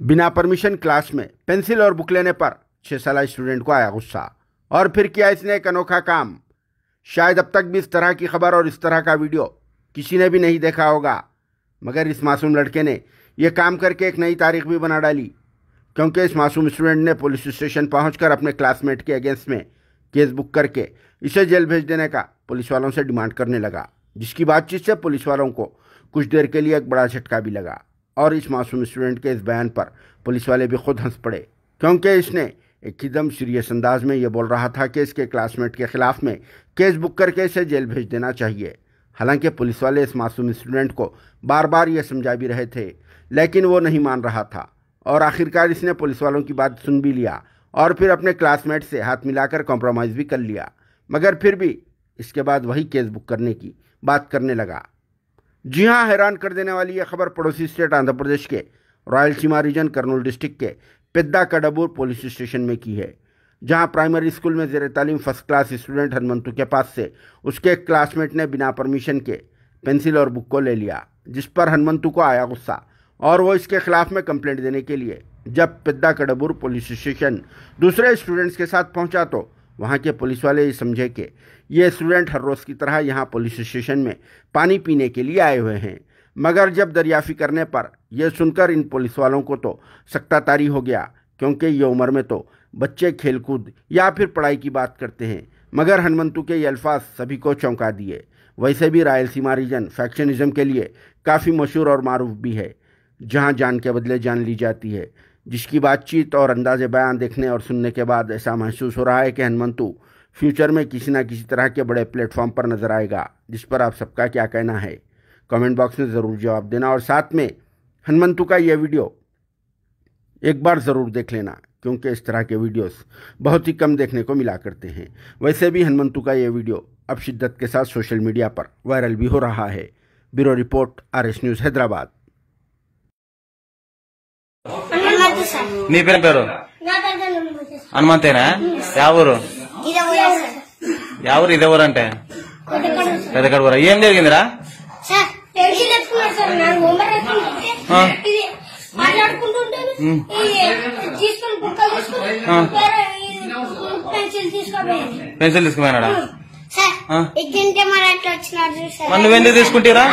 बिना permission class में pencil और बुक लेने पर छः साल स्टूडेंट को आया गुस्सा और फिर किया इसने एक अनोखा काम शायद अब तक भी इस तरह की खबर और इस तरह का वीडियो किसी ने भी नहीं देखा होगा मगर इस मासूम लड़के ने यह काम करके एक नई तारीख भी बना डाली क्योंकि इस मासूम स्टूडेंट ने पुलिस स्टेशन पहुंचकर अपने क्लासमेट के अगेंस्ट में केस बुक करके इसे जेल भेज देने का पुलिस वालों से डिमांड करने लगा जिसकी बातचीत से पुलिस वालों को कुछ देर के लिए एक बड़ा झटका भी लगा और इस मासूम स्टूडेंट के इस बयान पर पुलिस वाले भी खुद हंस पड़े क्योंकि इसने एकदम सीरियस अंदाज में यह बोल रहा था कि इसके क्लासमेट के ख़िलाफ़ में केस बुक करके इसे जेल भेज देना चाहिए हालांकि पुलिस वाले इस मासूम स्टूडेंट को बार बार ये समझा भी रहे थे लेकिन वो नहीं मान रहा था और आखिरकार इसने पुलिस वालों की बात सुन भी लिया और फिर अपने क्लासमेट से हाथ मिलाकर कॉम्प्रोमाइज़ भी कर लिया मगर फिर भी इसके बाद वही केस बुक करने की बात करने लगा जी हाँ हैरान कर देने वाली यह खबर पड़ोसी स्टेट आंध्र प्रदेश के रॉयलसीमा रीजन कर्नूल डिस्ट्रिक्ट के पिद्दा कडबूर पुलिस स्टेशन में की है जहां प्राइमरी स्कूल में जेर तालीम फर्स्ट क्लास स्टूडेंट हनुमंतु के पास से उसके एक क्लासमेट ने बिना परमिशन के पेंसिल और बुक को ले लिया जिस पर हनुमंतु को आया गुस्सा और वो इसके खिलाफ में कंप्लेंट देने के लिए जब पिद्दा कडबूर पुलिस स्टेशन दूसरे स्टूडेंट्स के साथ पहुंचा तो वहाँ के पुलिस वाले ये समझे कि ये स्टूडेंट हर रोज़ की तरह यहाँ पुलिस स्टेशन में पानी पीने के लिए आए हुए हैं मगर जब दरियाफ़ी करने पर यह सुनकर इन पुलिस वालों को तो सख्तातारी हो गया क्योंकि ये उम्र में तो बच्चे खेलकूद या फिर पढ़ाई की बात करते हैं मगर हनुमंतु के ये अल्फाज सभी को चौंका दिए वैसे भी रायलसीमा रीजन फैक्शनिज़म के लिए काफ़ी मशहूर और मरूफ भी है जहाँ जान के बदले जान ली जाती है जिसकी बातचीत और अंदाज बयान देखने और सुनने के बाद ऐसा महसूस हो रहा है कि हनुमंतु फ्यूचर में किसी न किसी तरह के बड़े प्लेटफॉर्म पर नजर आएगा जिस पर आप सबका क्या कहना है कमेंट बॉक्स में ज़रूर जवाब देना और साथ में हनुमंतु का यह वीडियो एक बार ज़रूर देख लेना क्योंकि इस तरह के वीडियोस बहुत ही कम देखने को मिला करते हैं वैसे भी हनुमंतु का यह वीडियो अब शिद्दत के साथ सोशल मीडिया पर वायरल भी हो रहा है bureau report R news Hyderabad నీ పేరు పేరు హనుమంతేనా యావూరు యావూరు ఇదే ఊరు అంటే పెద్ద ఏం జరిగిందిరా పెన్సిల్ తీసుకుపోయినాడా నువ్వెందుకు తీసుకుంటారా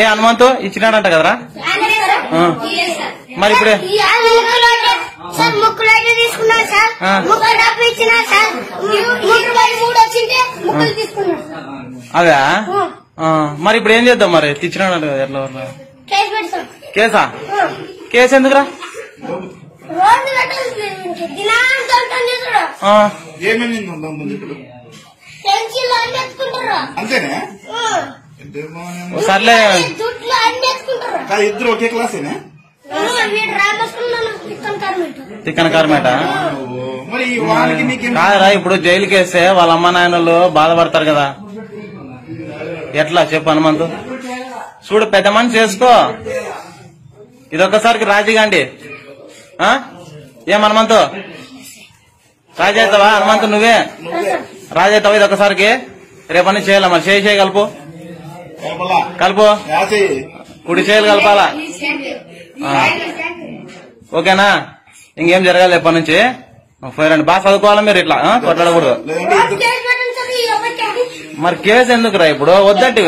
ఏ హనుమంతో ఇచ్చినాడంట కదరా మరి ఇప్పుడే అదా మరి ఇప్పుడు ఏం చేద్దాం మరి తెచ్చినాడు కదా ఎట్లా కేసా కేసు ఎందుకురా ఏమేమి అంతేనే ఇద్దరు ఒకే క్లాస్ తిక్కన కార్మేట రా ఇప్పుడు జైలుకి వేస్తే వాళ్ళ అమ్మ నాయనలు బాధపడతారు కదా ఎట్లా చెప్పు హనుమంతు చూడు పెద్ద మనిషి చేసుకో ఇదొక్కసారికి రాజీగాండి ఏం హనుమంతు రాజు హనుమంతు నువ్వే రాజు అవుతావా ఇదొక్కసారికి రేపన్నీ చేయాలి మరి చేయి చేయగలుపు కలుపు కుడి చేయాలి కలపాలా ఓకేనా ఇంకేం జరగాలి ఎప్పటి నుంచి ఫైర్ అండి బాగా చదువుకోవాలి మీరు ఇట్లా కొట్లాడకూడదు మరి కేసు ఎందుకు రా ఇప్పుడు వద్దట్టు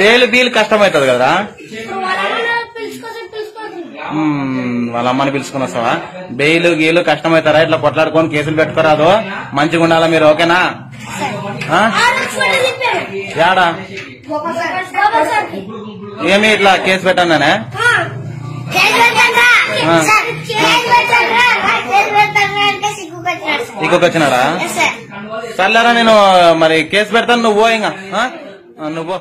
బేలు బీలు కష్టమవుతుంది కదా వాళ్ళ అమ్మని పిలుచుకుని వస్తావా బెయిలు గీలు కష్టమవుతారా ఇట్లా కొట్లాడుకొని కేసులు పెట్టుకోరాదు మంచిగా ఉండాలా మీరు ఓకేనా యాడా ఏమి ఇట్లా కేసు పెట్టానే ఇకొచ్చినాడా సర్లేరా నేను మరి కేసు పెడతాను నువ్వు ఇంకా నువ్వు